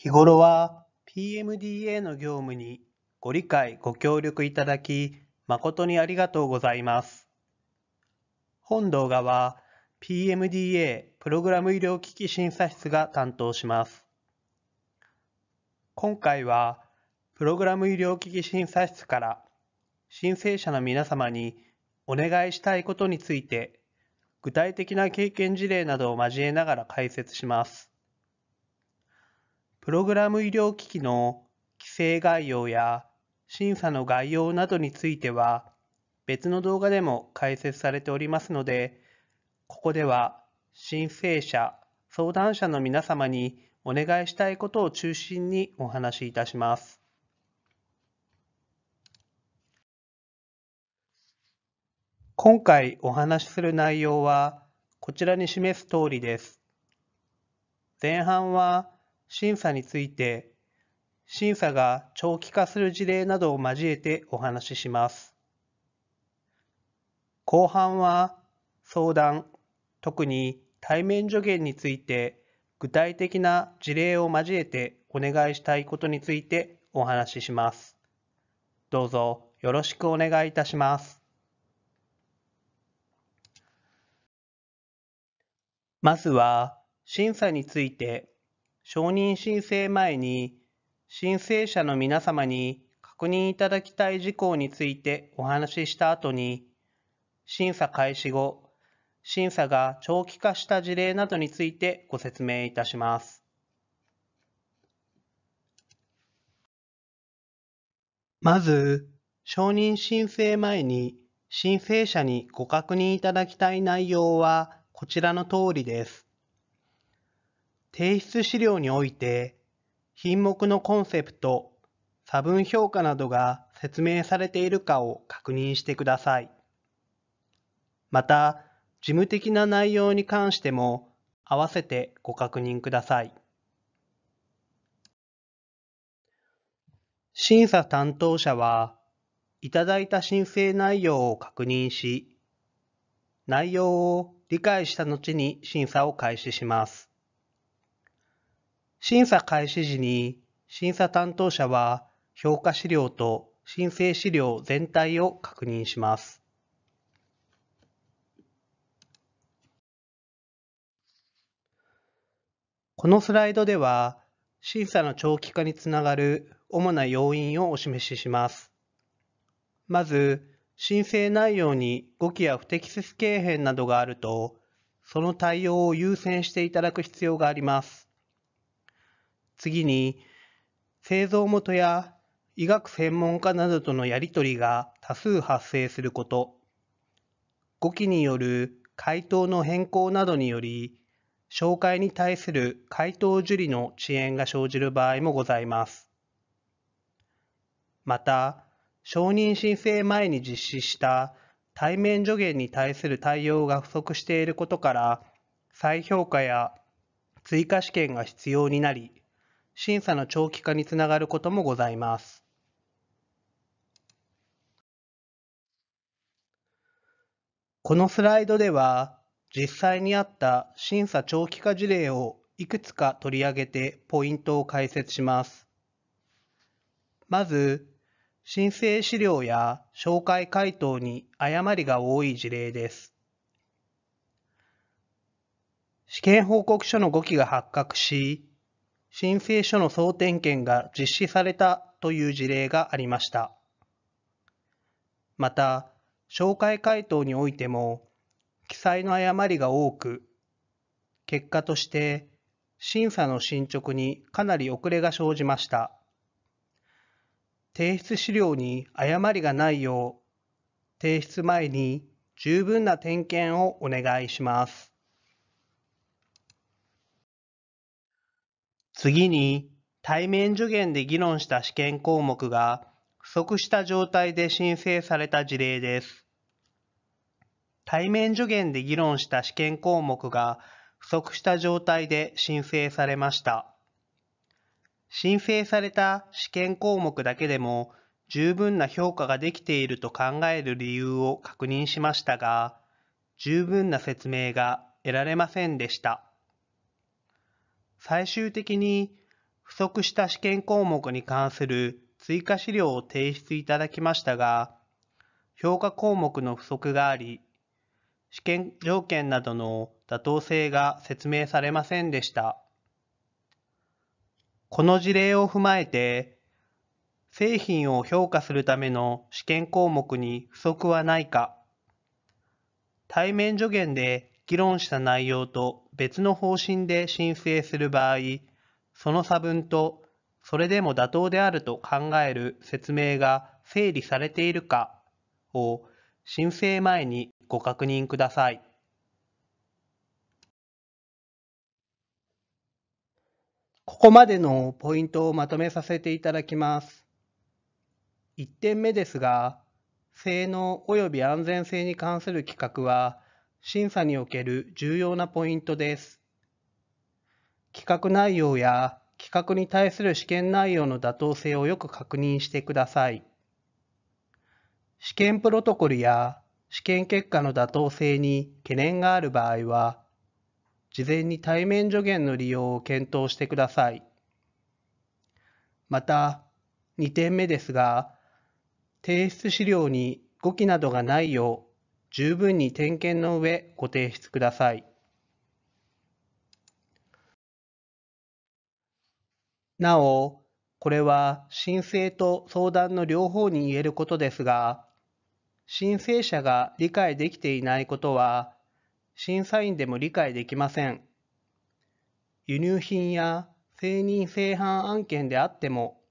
日頃は PMDA の業務にご理解ご協力いただき誠にありがとうございます。本動画は PMDA プログラム医療機器審査室が担当します。今回はプログラム医療機器審査室から申請者の皆様にお願いしたいことについて具体的な経験事例などを交えながら解説します。プログラム医療機器の規制概要や審査の概要などについては、別の動画でも解説されておりますので、ここでは申請者、相談者の皆様にお願いしたいことを中心にお話しいたします。今回お話しする内容は、こちらに示す通りです。前半は審査について、審査が長期化する事例などを交えてお話しします。後半は相談、特に対面助言について具体的な事例を交えてお願いしたいことについてお話しします。どうぞよろしくお願いいたします。まずは審査について承認申請前に申請者の皆様に確認いただきたい事項についてお話しした後に、審査開始後、審査が長期化した事例などについてご説明いたします。まず、承認申請前に申請者にご確認いただきたい内容はこちらの通りです。提出資料において、品目のコンセプト、差分評価などが説明されているかを確認してください。また、事務的な内容に関しても、合わせてご確認ください。審査担当者は、いただいた申請内容を確認し、内容を理解した後に審査を開始します。審査開始時に審査担当者は評価資料と申請資料全体を確認します。このスライドでは審査の長期化につながる主な要因をお示しします。まず、申請内容に誤記や不適切経変などがあると、その対応を優先していただく必要があります。次に、製造元や医学専門家などとのやり取りが多数発生すること、5期による回答の変更などにより、紹介に対する回答受理の遅延が生じる場合もございます。また、承認申請前に実施した対面助言に対する対応が不足していることから、再評価や追加試験が必要になり、審査の長期化につながることもございます。このスライドでは、実際にあった審査長期化事例をいくつか取り上げてポイントを解説します。まず、申請資料や紹介回答に誤りが多い事例です。試験報告書の5期が発覚し、申請書の総点検が実施されたという事例がありました。また、紹介回答においても、記載の誤りが多く、結果として審査の進捗にかなり遅れが生じました。提出資料に誤りがないよう、提出前に十分な点検をお願いします。次に、対面受験で議論した試験項目が不足した状態で申請された事例です。対面受験で議論した試験項目が不足した状態で申請されました。申請された試験項目だけでも十分な評価ができていると考える理由を確認しましたが、十分な説明が得られませんでした。最終的に不足した試験項目に関する追加資料を提出いただきましたが、評価項目の不足があり、試験条件などの妥当性が説明されませんでした。この事例を踏まえて、製品を評価するための試験項目に不足はないか、対面助言で議論した内容と別の方針で申請する場合、その差分とそれでも妥当であると考える説明が整理されているかを申請前にご確認ください。ここまでのポイントをまとめさせていただきます。1点目ですが、性能及び安全性に関する規格は、審査における重要なポイントです。企画内容や企画に対する試験内容の妥当性をよく確認してください。試験プロトコルや試験結果の妥当性に懸念がある場合は、事前に対面助言の利用を検討してください。また、2点目ですが、提出資料に語記などがないよう十分に点検の上ご提出ください。なお、これは申請と相談の両方に言えることですが、申請者が理解できていないことは、審査員でも理解できません。輸入品や製人製版案件であっても、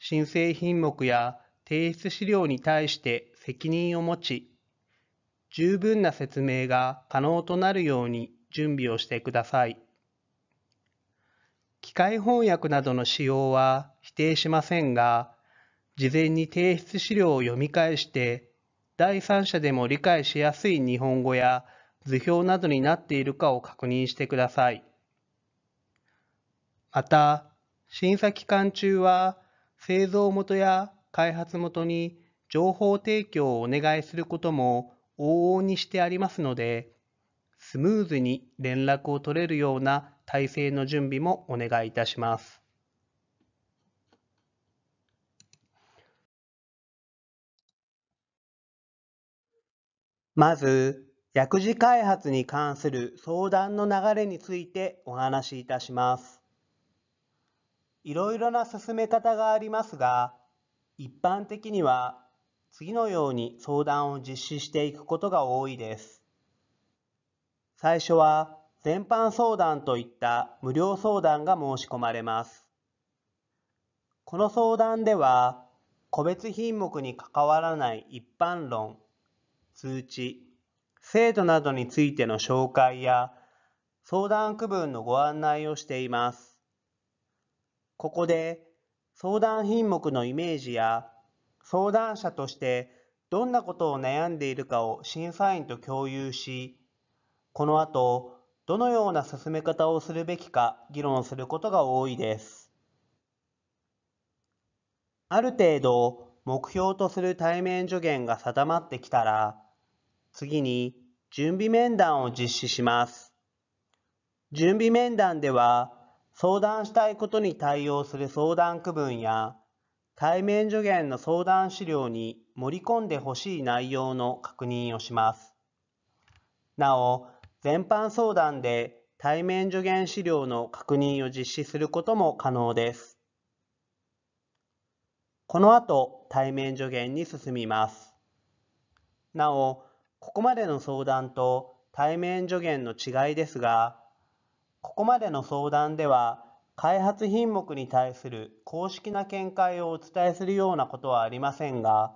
申請品目や提出資料に対して責任を持ち、十分な説明が可能となるように準備をしてください。機械翻訳などの使用は否定しませんが、事前に提出資料を読み返して、第三者でも理解しやすい日本語や図表などになっているかを確認してください。また、審査期間中は製造元や開発元に情報提供をお願いすることも往々にしてありますので、スムーズに連絡を取れるような体制の準備もお願いいたします。まず、薬事開発に関する相談の流れについてお話しいたします。いろいろな進め方がありますが、一般的には次のように相談を実施していくことが多いです。最初は全般相談といった無料相談が申し込まれます。この相談では、個別品目に関わらない一般論、通知、制度などについての紹介や相談区分のご案内をしています。ここで相談品目のイメージや相談者としてどんなことを悩んでいるかを審査員と共有し、この後、どのような進め方をするべきか議論することが多いです。ある程度、目標とする対面助言が定まってきたら、次に準備面談を実施します。準備面談では、相談したいことに対応する相談区分や、対面助言の相談資料に盛り込んでほしい内容の確認をします。なお、全般相談で対面助言資料の確認を実施することも可能です。この後、対面助言に進みます。なお、ここまでの相談と対面助言の違いですが、ここまでの相談では開発品目に対する公式な見解をお伝えするようなことはありませんが、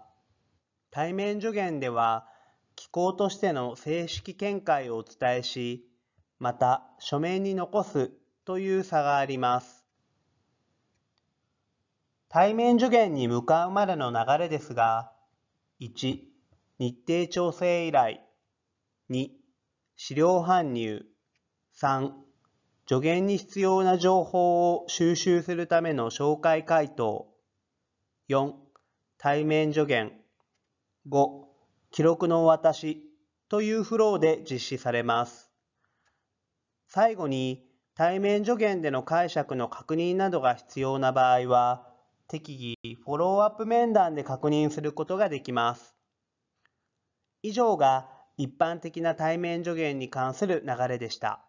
対面助言では、機構としての正式見解をお伝えし、また書面に残すという差があります。対面助言に向かうまでの流れですが、1、日程調整依頼、2、資料搬入、3、助言に必要な情報を収集するための紹介回答。4. 対面助言。5. 記録の私というフローで実施されます。最後に、対面助言での解釈の確認などが必要な場合は、適宜フォローアップ面談で確認することができます。以上が一般的な対面助言に関する流れでした。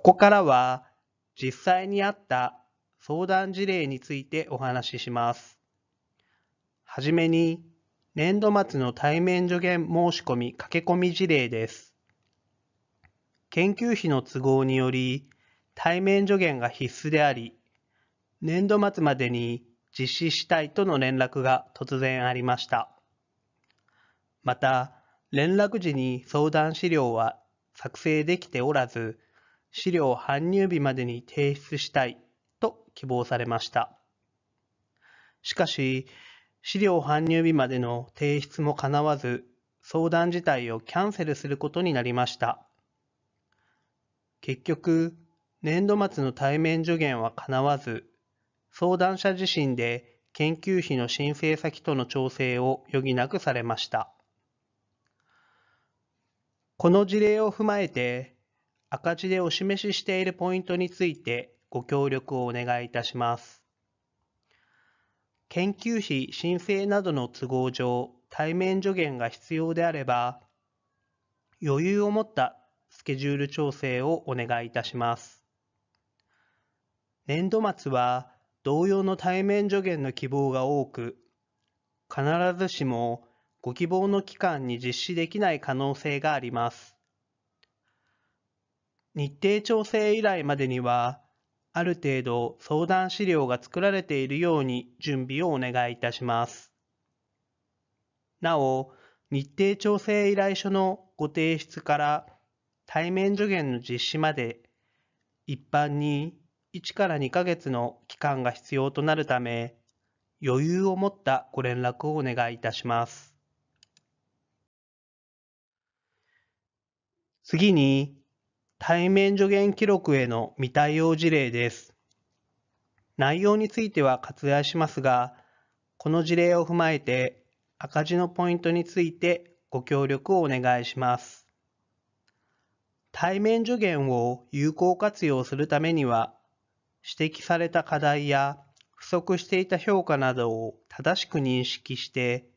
ここからは実際にあった相談事例についてお話しします。はじめに年度末の対面助言申し込み駆け込み事例です。研究費の都合により対面助言が必須であり、年度末までに実施したいとの連絡が突然ありました。また、連絡時に相談資料は作成できておらず、資料搬入日までに提出したいと希望されました。しかし、資料搬入日までの提出もかなわず、相談自体をキャンセルすることになりました。結局、年度末の対面助言はかなわず、相談者自身で研究費の申請先との調整を余儀なくされました。この事例を踏まえて、赤字でお示ししているポイントについてご協力をお願いいたします。研究費申請などの都合上、対面助言が必要であれば、余裕を持ったスケジュール調整をお願いいたします。年度末は同様の対面助言の希望が多く、必ずしもご希望の期間に実施できない可能性があります。日程調整依頼までには、ある程度相談資料が作られているように準備をお願いいたします。なお、日程調整依頼書のご提出から対面助言の実施まで、一般に1から2ヶ月の期間が必要となるため、余裕を持ったご連絡をお願いいたします。次に、対面助言記録への未対応事例です。内容については割愛しますが、この事例を踏まえて赤字のポイントについてご協力をお願いします。対面助言を有効活用するためには、指摘された課題や不足していた評価などを正しく認識して、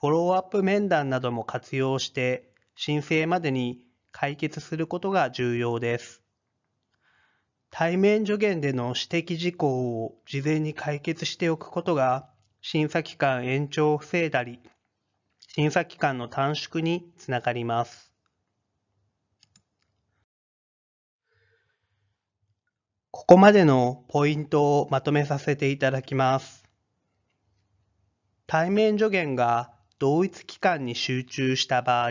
フォローアップ面談なども活用して、申請までに解決することが重要です。対面助言での指摘事項を事前に解決しておくことが審査期間延長を防いだり、審査期間の短縮につながります。ここまでのポイントをまとめさせていただきます。対面助言が同一期間に集中した場合、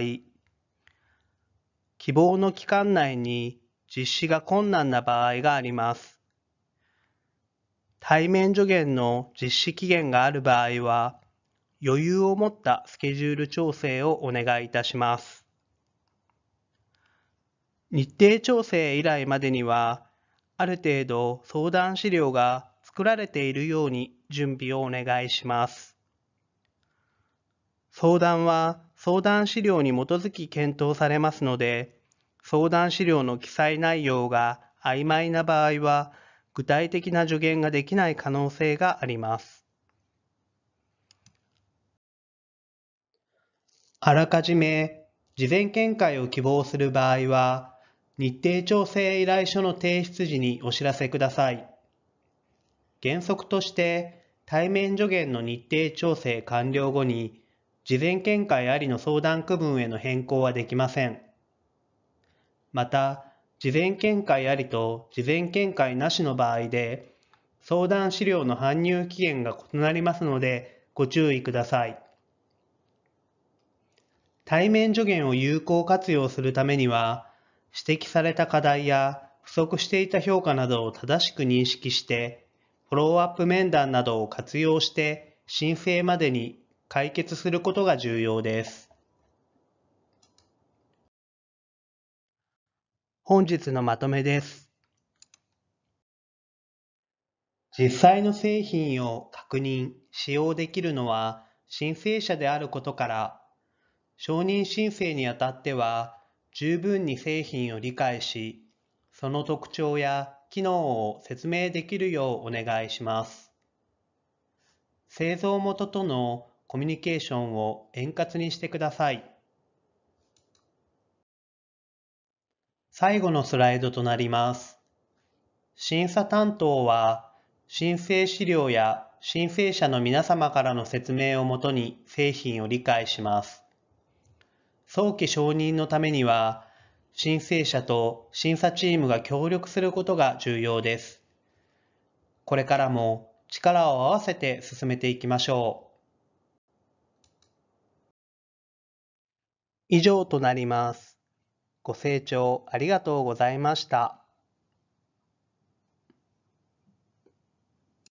希望の期間内に実施が困難な場合があります。対面助言の実施期限がある場合は、余裕を持ったスケジュール調整をお願いいたします。日程調整以来までには、ある程度相談資料が作られているように準備をお願いします。相談は相談資料に基づき検討されますので、相談資料の記載内容が曖昧な場合は、具体的な助言ができない可能性があります。あらかじめ事前見解を希望する場合は、日程調整依頼書の提出時にお知らせください。原則として、対面助言の日程調整完了後に、事前見解ありの相談区分への変更はできません。また、事前見解ありと事前見解なしの場合で、相談資料の搬入期限が異なりますので、ご注意ください。対面助言を有効活用するためには、指摘された課題や不足していた評価などを正しく認識して、フォローアップ面談などを活用して、申請までに解決することが重要です。本日のまとめです。実際の製品を確認、使用できるのは申請者であることから、承認申請にあたっては十分に製品を理解し、その特徴や機能を説明できるようお願いします。製造元とのコミュニケーションを円滑にしてください。最後のスライドとなります。審査担当は、申請資料や申請者の皆様からの説明をもとに製品を理解します。早期承認のためには、申請者と審査チームが協力することが重要です。これからも力を合わせて進めていきましょう。以上となります。ご清聴ありがとうございました。